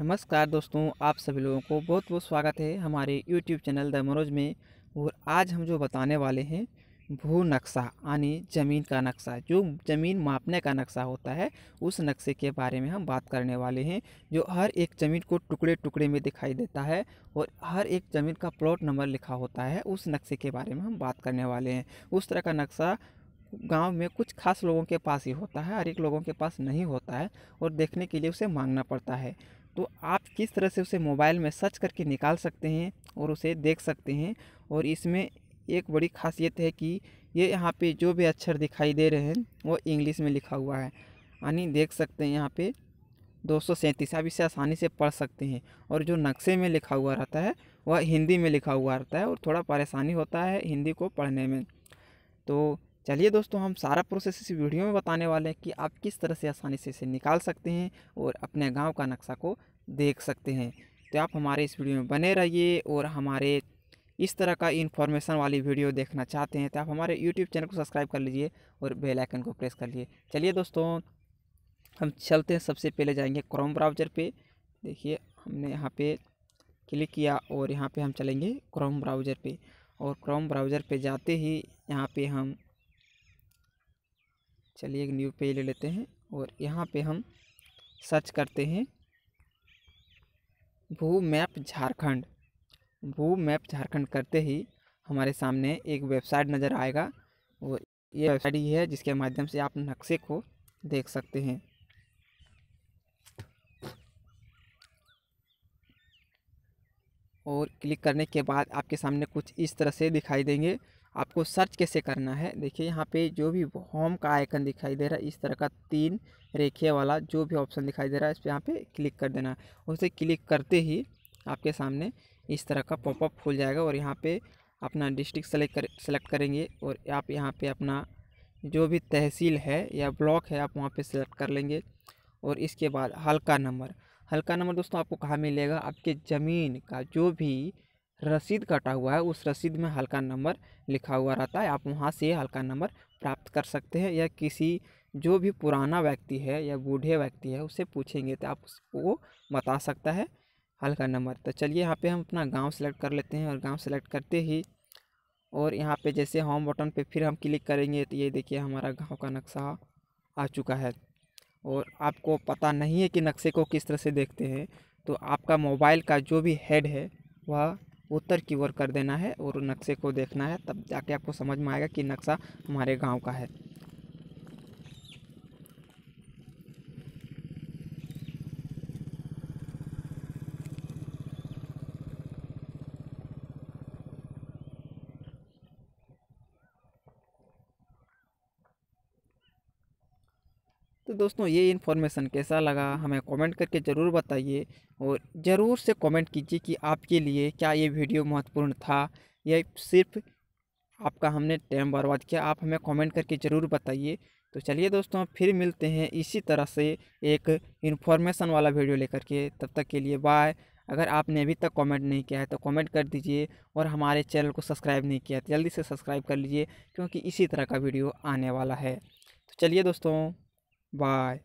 नमस्कार दोस्तों आप सभी लोगों को बहुत बहुत स्वागत है हमारे यूट्यूब चैनल द मनोज में और आज हम जो बताने वाले हैं भू नक्शा यानी ज़मीन का नक्शा जो ज़मीन मापने का नक्शा होता है उस नक्शे के बारे में हम बात करने वाले हैं जो हर एक ज़मीन को टुकड़े टुकड़े में दिखाई देता है और हर एक ज़मीन का प्लॉट नंबर लिखा होता है उस नक्शे के बारे में हम बात करने वाले हैं उस तरह का नक्शा गांव में कुछ खास लोगों के पास ही होता है हर एक लोगों के पास नहीं होता है और देखने के लिए उसे मांगना पड़ता है तो आप किस तरह से उसे मोबाइल में सर्च करके निकाल सकते हैं और उसे देख सकते हैं और इसमें एक बड़ी खासियत है कि ये यहाँ पे जो भी अक्षर दिखाई दे रहे हैं वो इंग्लिश में लिखा हुआ है यानी देख सकते हैं यहाँ पे दो सौ आप इसे आसानी से पढ़ सकते हैं और जो नक्शे में लिखा हुआ रहता है वह हिंदी में लिखा हुआ रहता है और थोड़ा परेशानी होता है हिंदी को पढ़ने में तो चलिए दोस्तों हम सारा प्रोसेस इस वीडियो में बताने वाले हैं कि आप किस तरह से आसानी से इसे निकाल सकते हैं और अपने गांव का नक्शा को देख सकते हैं तो आप हमारे इस वीडियो में बने रहिए और हमारे इस तरह का इन्फॉर्मेशन वाली वीडियो देखना चाहते हैं तो आप हमारे यूट्यूब चैनल को सब्सक्राइब कर लीजिए और बेलाइकन को प्रेस कर लीजिए चलिए दोस्तों हम चलते हैं सबसे पहले जाएंगे क्रोम ब्राउज़र पे देखिए हमने यहाँ पे क्लिक किया और यहाँ पे हम चलेंगे क्रोम ब्राउज़र पे और क्रोम ब्राउज़र पे जाते ही यहाँ पे हम चलिए एक न्यू पेज ले लेते हैं और यहाँ पे हम सर्च करते हैं भू मैप झारखंड भू मैप झारखंड करते ही हमारे सामने एक वेबसाइट नज़र आएगा और ये वेबसाइट ही है जिसके माध्यम से आप नक्शे को देख सकते हैं और क्लिक करने के बाद आपके सामने कुछ इस तरह से दिखाई देंगे आपको सर्च कैसे करना है देखिए यहाँ पे जो भी होम का आइकन दिखाई दे रहा है इस तरह का तीन रेखे वाला जो भी ऑप्शन दिखाई दे रहा है इस पर यहाँ पर क्लिक कर देना है उसे क्लिक करते ही आपके सामने इस तरह का पॉपअप खुल जाएगा और यहाँ पे अपना डिस्ट्रिक्ट सेलेक्ट कर सेलेक्ट करेंगे और आप यहाँ पे अपना जो भी तहसील है या ब्लॉक है आप वहाँ पे सेलेक्ट कर लेंगे और इसके बाद हल्का नंबर हल्का नंबर दोस्तों आपको कहाँ मिलेगा आपके ज़मीन का जो भी रसीद कटा हुआ है उस रसीद में हल्का नंबर लिखा हुआ रहता है आप वहाँ से हल्का नंबर प्राप्त कर सकते हैं या किसी जो भी पुराना व्यक्ति है या बूढ़े व्यक्ति है उसे पूछेंगे तो आप उसको बता सकता है हल्का नंबर तो चलिए यहाँ पे हम अपना गांव सेलेक्ट कर लेते हैं और गांव सेलेक्ट करते ही और यहाँ पे जैसे होम बटन पे फिर हम क्लिक करेंगे तो ये देखिए हमारा गांव का नक्शा आ चुका है और आपको पता नहीं है कि नक्शे को किस तरह से देखते हैं तो आपका मोबाइल का जो भी हेड है वह उत्तर की ओर कर देना है और नक्शे को देखना है तब जाके आपको समझ में आएगा कि नक्शा हमारे गांव का है तो दोस्तों ये इन्फॉर्मेशन कैसा लगा हमें कमेंट करके ज़रूर बताइए और ज़रूर से कमेंट कीजिए कि आपके लिए क्या ये वीडियो महत्वपूर्ण था या सिर्फ आपका हमने टाइम बर्बाद किया आप हमें कमेंट करके ज़रूर बताइए तो चलिए दोस्तों फिर मिलते हैं इसी तरह से एक इन्फॉर्मेशन वाला वीडियो लेकर के तब तक के लिए बाय अगर आपने अभी तक कमेंट नहीं किया है तो कमेंट कर दीजिए और हमारे चैनल को सब्सक्राइब नहीं किया है तो जल्दी से सब्सक्राइब कर लीजिए क्योंकि इसी तरह का वीडियो आने वाला है तो चलिए दोस्तों Bye.